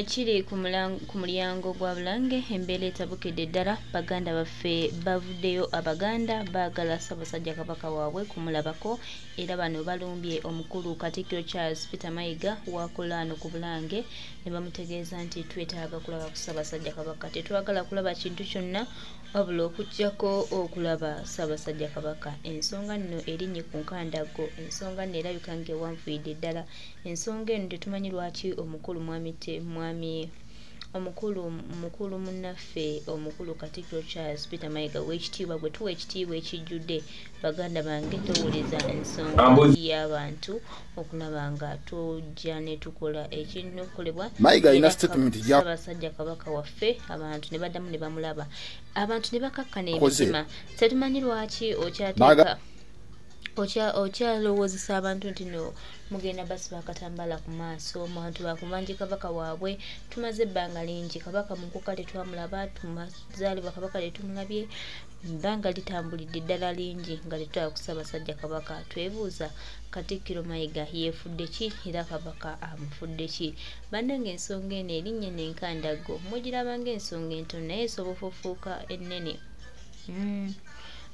ekiri ku mulyango gwa bulange embeera etabukidde ddala baganda baffe bavuddeyo abaganda baagala ssaabasajja kabaka waabwe kumulabako era bano balumbye omukulu katikkiro charles peter mayiga wakulaano ku bulange ne bamutegeeza nti twetaaga kulaba ku ssaabasajja kabaka tetwagala kulaba kintu kyonna wabula okujjako okulaba ssaabasajja kabaka ensonga nno erinnye ku nkandago ensonga nno erabika ngaewanvuyidde ddala ensonga eno tetumanyi lwaki omukulu mwami te mwami omukulu mukulu munnaffe omukulu katikiro charles peter mayiga wekitiibwa gwe tuwa ekitiibwa ekijjudde baganda bange towuliza ensonga y'abantu okulaba nga tujja ne tukola ekinokolebwa abasajja kabaka waffe abantu ne baddamu ne bamulaba abantu ne bakakkana ebizima tetumanyi lwaki okyateeka okyalowooza sa abantu nti no mugenda basi bakatambala ku maaso muantu bakumanje kabaka waabwe tumaze ebbanga lingi kabaka munkuka tetwamulaba tumazaalibwa kabaka tetumulabye bbanga litambulidde eddala lingi nga tetwala kusabasajja kabaka twebuuza katikkiro mayiga yeefudde ki era kabaka amufudde ki bannanga ensonga eno erinnya nenkandago mugiraba ngaensonga entono naye esobofa ofuuka ennene mm.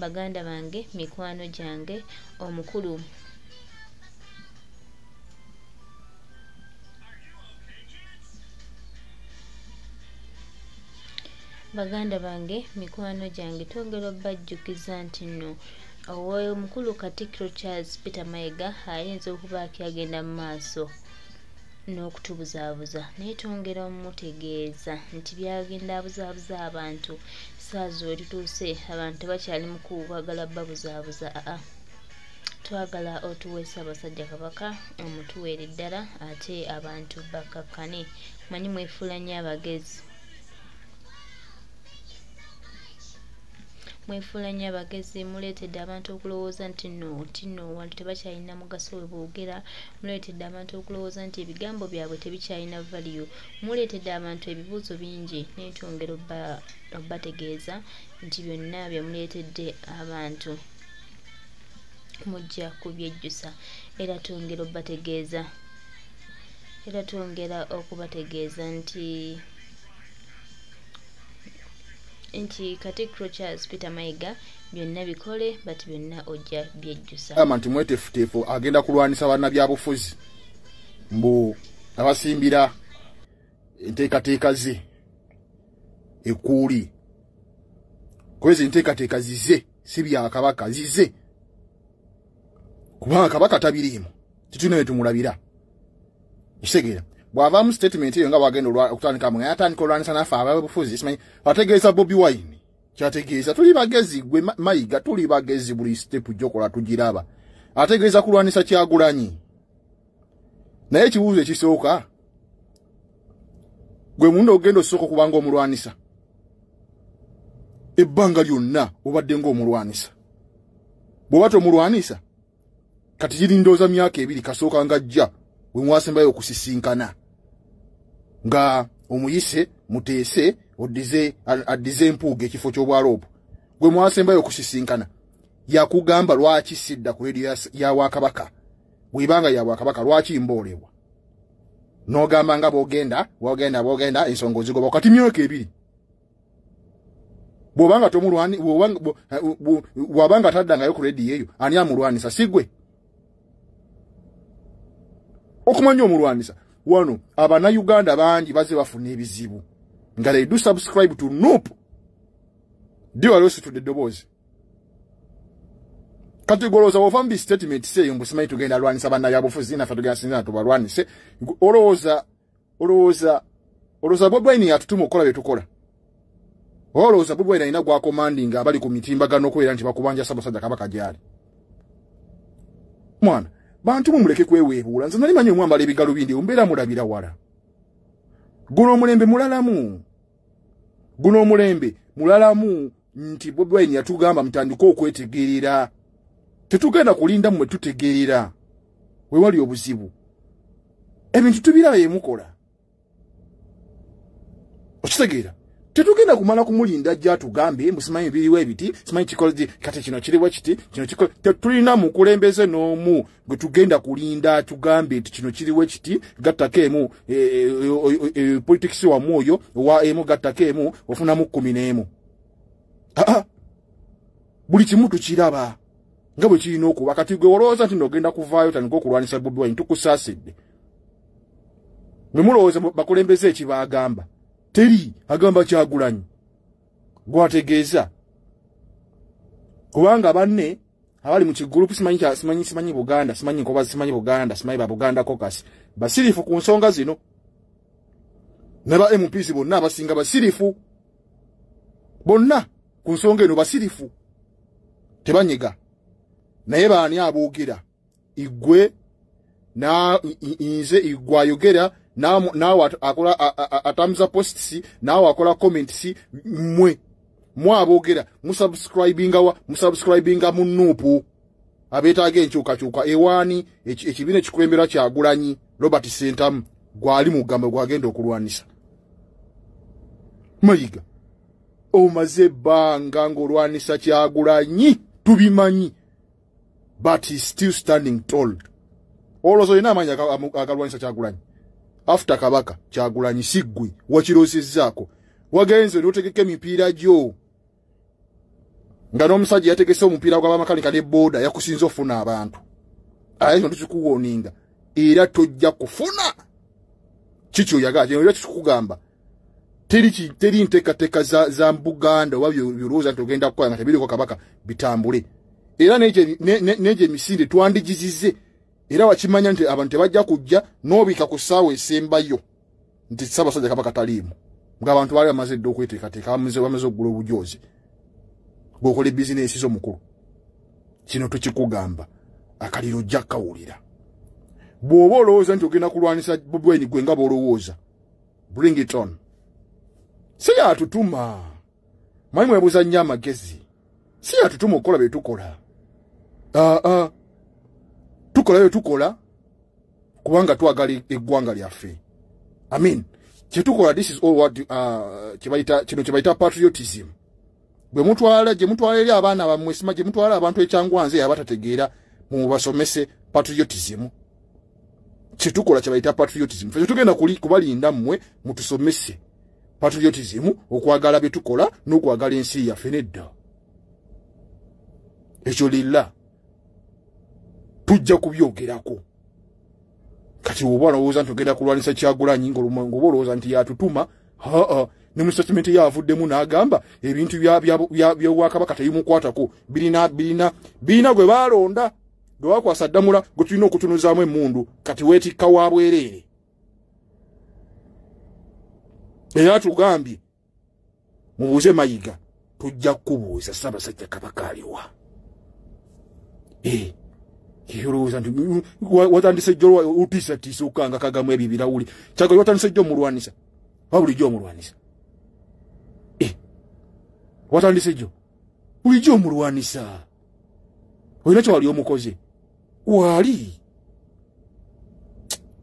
baganda bange mikwano gyange omukulu baganda bange mikwano gyange twongera obbajjukiza nti nno owomukulu katikiro charles peter mayiga ayinza okuba akyagenda mu maaso n'okutubuzaabuza naye twongera omutegeeza nti byagenda abuzaabuza abantu essaazi we tutuuse abantu tebakyali mukuwagala babuzaabuza aa twagala otuweesa abasajja kabaka omutuweere ddala ate abantu bakakkane manyi mwefuula nnyo abagezi mwefuula nnyo abagezi muleetedde abantu okulowooza nti nno ti nno wantu tebakyalina mugaso we boogera muleetedde abantu okulowooza nti ebigambo byabwe tebikyalina valiyo muleetedde abantu ebibuuzo bingi n'entongero bategeeza nti byonna bye muleetedde abantu mujja kubyejjusa era tongero bategeeza era tongera okubategeeza nti nti katikiro charles peter mayiga byonna bikole bat byonna ojja byejjusaama nti mwetefutefu agenda kulwanisa bannabyabufuzi mbu abasimbira enteekateeka ze ekuuli kwezi enteekateeka zize si byakabaka zize kubanga kabaka tabiriimu titulina betumulabira kitegeera bwava mu statement eyo nga bwagenda okutandika mwe yatandika olwanisa naffe ababufuzi kimanyi ategeeza bobi wine kyategeeza tuli bagezi gwe mayiga tuli bagezi buli sitepu gyokola tugiraba ategeeza kulwanisa kyagulanyi naye ekibuuzo ekisooka gwe mundi ogenda osooka okubanga omulwanisa ebbanga lyonna obadde ngaomulwanisa bw'oba tomulwanisa kati girindooza myaka ebiri kasooka nga jja we mwasembayo okusisinkana nga omuyise muteese odize adize empuuga ekifo ky'obwaloopu gwe mwasembayo okusisinkana yakugamba lwaki sidda ku rediyo yawakabaka bwebanga yawakabaka lwaki mboolebwa nogamba nga bogenda bogenda bogenda ensonga ozigoba kati myaka ebiri bwobanga tomulwaniwabanga taddangayo ku rediyo eyo ani amulwanisa si gwe okumanya omulwanisa wano abana uganda bangi baze bafuna ebizibu nga they do subscribe to noop diwalosi to the doboozi kategoroza bwova mu bistatement seyo mbu simanyi tugenda lwanisa bannabyabufuzi naffe tugenda sinzina tubalwanise olowooza olowooza olowooza bobwaini atutuma okukola bye tukola oba olowooza bobwaini alina gwakomanding abali ku mitimbagano okubeera nti bakubanja sabasajja kabaka gyali mwana bantu mumuleke kwewebuula nze nali manyi omwambala ebigalubindi ombeera mulabira wala guno omulembe mulalamu guno omulembe mulalamu nti bobi wine yatugamba mutandike okwetegerera tetugenda kulinda mmwe tutegerera wewali obuzibu ebintu tubirabe yemukola okitegeera tetugenda kumala kumulinda jatugambe musimanyi biriwo ebiti simanyi kikoleki kati kino kiriwo kiti kino kiko tetulina mukulembeze n'omu gwe tugenda kulinda tugambe nti kino kiriwo kiti gattako emu e, e, e, e, e politikisi wamu oyo owa emu gattako emu ofunamu kkumi n'emu aa ah, ah. buli kimu tukiraba nga bwe kirina okuba kati gwe walowooza nti nogenda kuvaayo tanika okulwanyisa bobi wayi tukusaasidde mwe mulowooza bakulembeze ekibaagamba teri agamba kyagulanyi gwategeeza kubanga banne abali mukigurupu simanyi buganda simanyi nkoba simanyi buganda simanyi babuganda kokas basirifu ku nsonga zino naba mps bonna abasinga basirifu bonna ku nsonga eno basirifu tebanyiga naye baani aboogera igwe nze igwe ayogera na, nawe akola atamza posts nawe akola comments mwe mwa abogera musubscribing wa musubscribing mu nupu abetage enchuka chuka ewani ekibine ech, chikwembera kya gulanyi Robert Sentam gwali mu gamba gwagenda okulwanisa mayiga omaze banga ngolwanisa kya gulanyi tubimanyi but he still standing tall olozo ina manya akalwanisa kya gulanyi after kabaka chagulanyi sigwi wachirosizzaako wagenze notegeke mipira jo ngano msaji yategese omupira gwa makanika le boda yakusinzo funa abantu ayo ndichikuwoninga era tojja kufuna chicho yagaje era chikugamba teri teri nteka teka za za mbuganda wabyo byuruza tugenda kwa nakabiri kwa kabaka bitambule era neje neje misinde tuandijizize era wakimanya nti abantu tebajja kujja nobiika ku ssaawa esembayo nti ssaabasajja kaba kataliimu ngaabantu baali bamaze edde okweteekateeka bamaze okugula obujoozi gwokola ebizineesi zo mukulu kino tukikugamba akaliro ojja kkawulira bw'oba olowooza nti ogenda kulwanisa bobwini gwe nga boolowooza bring it on si yatutuma mwanyi mwebuuza nnyo amagezi si yatutuma okukola bye tukola aa uh -uh. Ah. tukola yo tukola kubanga twagali egwanga lyaffe i mean kyetukola this is all what uh, kibaita kino kibaita patriotism bwe mutwala gye mutwala eri abaana bammwe sima gye mutwala abantu ekyangwanze abatategeera mubasomese patriotism kyetukola kyebaita patriotism fe tugenda kuli kubalinda mmwe mutusomese patriotism okwagala bye tukola n'okwagala ensi yaffe nedda ekyo lilla tujja kubyogerako kati oba olowooza nti ogenda kulwanisa kyagulanyi ngaoba olowooza nti yatutuma aa ne mu statimenti yaavuddemu n'agamba ebintu byobwakabaka teyimukwatako birinabirina birina gwe baalonda gwe baakwasa ddamula gwe tulina okutunuzaamu emundu kati weetikka wa bwereere era tugambye mubuuze mayiga tujja kukubuuza ssaabasajja kabaka aliwa ee eh, kiruza nti watandise jjo otiisatiisa okanga kagamu ebyo birawuli kyagali watandise jjo omulwanisa wabulijjo omulwanisa e eh, watandise jjo bulijjo omulwanisa olina kyewali omukoze waali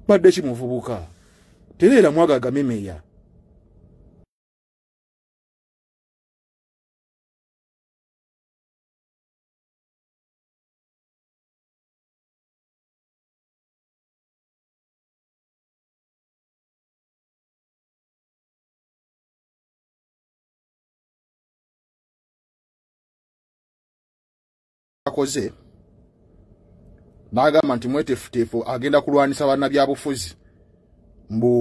badde kimuvubuka tereera mwagagamemeya akoze n'agamba nti mweteefuteefu agenda kulwanyisa bannabyabufuzi mbu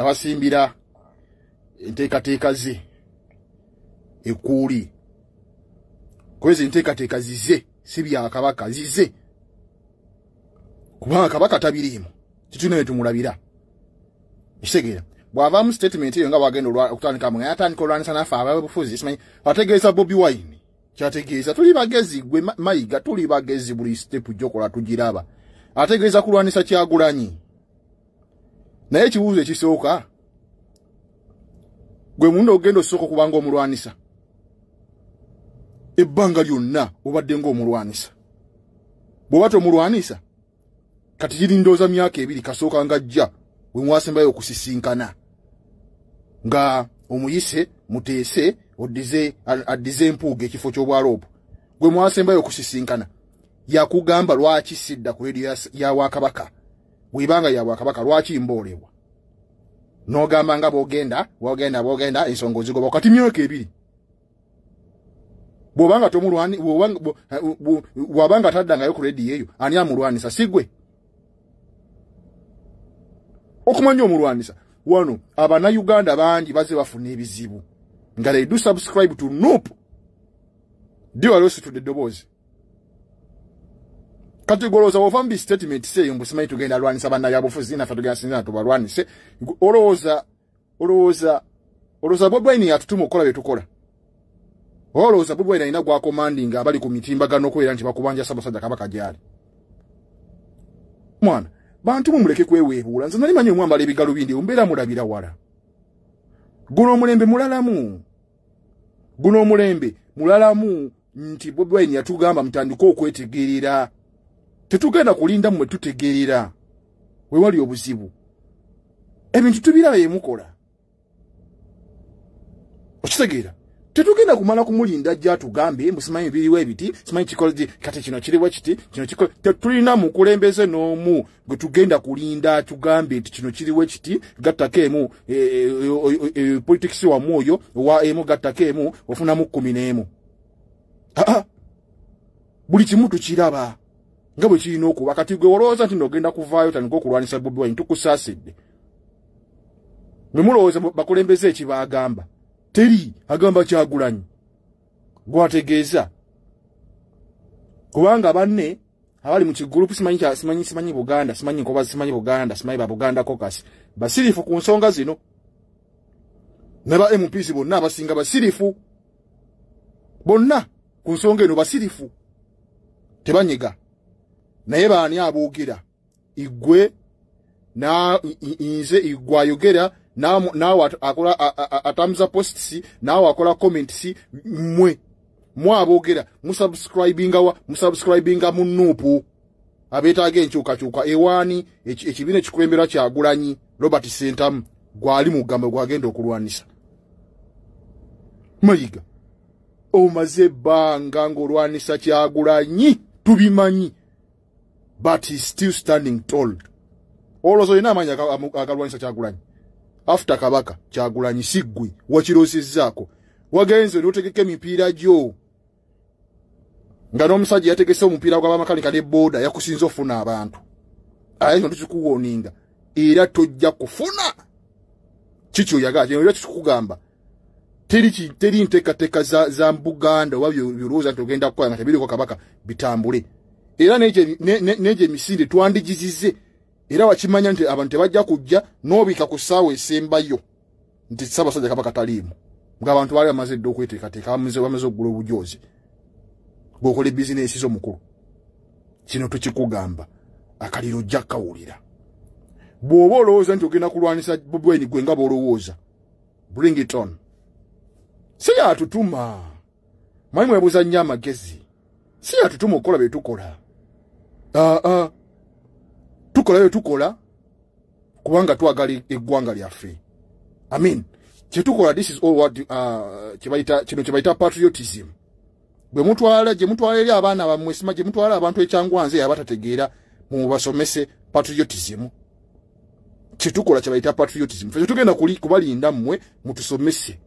abasimbira enteekateeka ze ekuuli kwezi enteekateeka zize si byakabaka zize kubanga kabaka tabiriimu kituna wetumulabira ekitegeera bw'avaamu statement eyo nga bwagenda okutandika mwe atandika olwanisa naffe ababufuzi ategeeza bobi wine kyategeeza tuli bagezi gwe mayiga tuli bagezi buli sitepu gyokola tugiraba ategeeza kulwanisa kyagulanyi naye ekibuuzo ekisooka gwe munda ogenda osooka okubanga omulwanisa ebbanga lyonna obadde ngaomulwanisa bweoba tomulwanisa kati girindooza myaka ebiri kasooka nga ajja wemwasembayo okusisinkana nga omuyise muteese odize adize empuuga ekifo ky'obwaloopu gwe mwasembayo okusisinkana yakugamba lwaki sidda ku rediyo yawakabaka webanga yabwakabaka lwaki mboolebwa nogamba nga bogenda bogenda bogenda ensonga ozigoba kati myaka ebiri bwobanga tomulwani wabanga eh, taddangayo ku rediyo eyo ani amulwanisa sigwe okumanya omulwanisa wano abannayuganda bangi baze bafuna ebizibu nga they do subscribe to noop diwa losi to the doboze kategoroza wofa mbi statement se yombo simanyi tugenda lwanisa banna yabo fuzi na fatugenda sinzana to balwanise oroza oroza oroza bobwa ini atutumo kola betukola oroza bobwa ina ina gwa commanding abali ku mitimbagano ko era nti bakubanja sabasaja kabaka jali mwana bantu mumuleke kwewebula nzanali manyi omwamba lebigalubindi umbera mulabira wala guno mulembe mulalamu guno omulembe mulalamu nti bobi wine yatugamba mutandike okwetegerera tetugenda kulinda mmwe tutegerera we wali obuzibu ebintu tubirabe yemukola okitegeera tetugenda kumala kumulinda jja tugambe musimanyi biriwo ebiti simanyi kikole kati kino kiriwo kiti kino kikole tetulina mukulembeze n'omu gwe tugenda kulinda tugambe nti kino kiriwo kiti gattako emu e, e, e, politikisi wamu oyo owa emu gattako emu ofunamu kkumi n'emu aa ah, ah! buli kimu tukiraba nga bwe kirina okuba kati gwe olowooza nti nogenda kuvaayo tandika okulwanyisa bobi wayini tukusaasidde mwe mulowooza bakulembeze ekibaagamba teri agamba kyagulanyi gwategeeza kubanga banne abali mukigrupu simanyi buganda simanyi nkoba simanyi buganda simanyi babuganda cocas basirifu ku nsonga zino naba mps bonna abasinga basirifu bonna ku nsonga eno basirifu tebanyiga naye baani aboogera igwe nze igwe ayogera na, nawe akola atamza posts nawe akola comments mwe mwa abogera musubscribinga wa musubscribinga munupu abetaage enkyuka kyuka ewaani ekibiina ekikulembera kyagulanyi robert sentam gwali mugambe gwagenda okulwanisa mayiga omaze ebbanga ngaolwanisa kyagulanyi tubimanyi but he still standing tall olwozo olina amanyi akalwanisa kyagulanyi after kabaka chagulanyi sigwe wachirosizzaako wagenze notegeke mipiira gyo nga n'omusajja yategese omupiira gwabamakanika ne booda yakusinza ofuna abantu aye kino tukikuwoninga era tojja kufuna kikyo yagaaa kikugamba teri nteekateeka za buganda oba byolowooza nti ogenda kukola nga tebiriko kabaka bitambule era n'egyo emisinde twandigizize era wakimanya nti abantu tebajja kujja n'obiika ku ssaawa esembayo nti ssaabasajja kabaka taliimu ngaabantu baali bamaze dda okweteekateeka bamaze okugula obujoozi gwokola ebizineesi z'omukulu kino tukikugamba akaliro jja kkawulira bw'oba olowooza nti ogenda kulwanisa bubweni gwe nga b'olowooza bring it on si yatutuma mwanyi mwebuuza nnyo amagezi si yatutuma okukola bye tukola aa uh -uh. Ah. tukola yo tukola kubanga twagali egwanga lyaffe i mean kyetukola this is all what uh, kibaita kino kibaita patriotism bwe mutwala gye mutwala eri abaana bammwe sima gye mutwala abantu ekyangwanze abatategeera mubasomese patriotism kyetukola kyebaita patriotism fe kyetugenda kubalinda mmwe mutusomese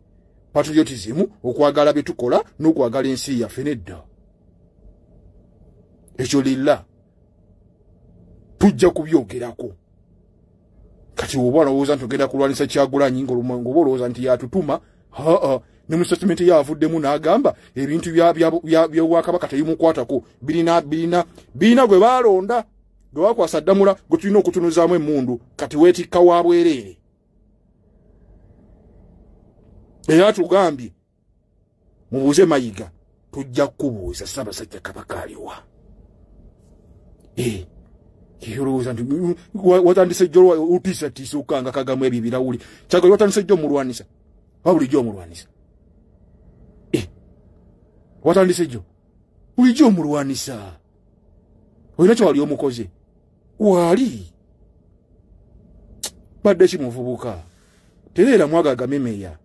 patriotism okwagala bye tukola n'okwagala ensi yaffe nedda ekyo lilla tujja kubyogerako kati oba olowooza nti ogenda kulwanisa kyagulanyi ngaoba olowooza nti yatutuma aa ne mu statimenti yaavuddemu n'agamba ebintu byobwakabaka tebimukwatako birina gwe baalonda gwe baakwasa ddamula gwe tulina okutunuzaamu emundu kati weetikka wa bwereere era tugambye mubuuze mayiga tujja kukubuuza ssaabasajja kabaka aliwa ee eh. kiruza nti watandise jjo utiisatiisa okanga kagamu ebyo ebirawuli kyagali watandise jjo omulwanisa wabulijjo omulwanisa eh. watandise jjo bulijjo omulwanisa olina kyo wali omukoze waali badde kimuvubuka tereera mwagaga memeya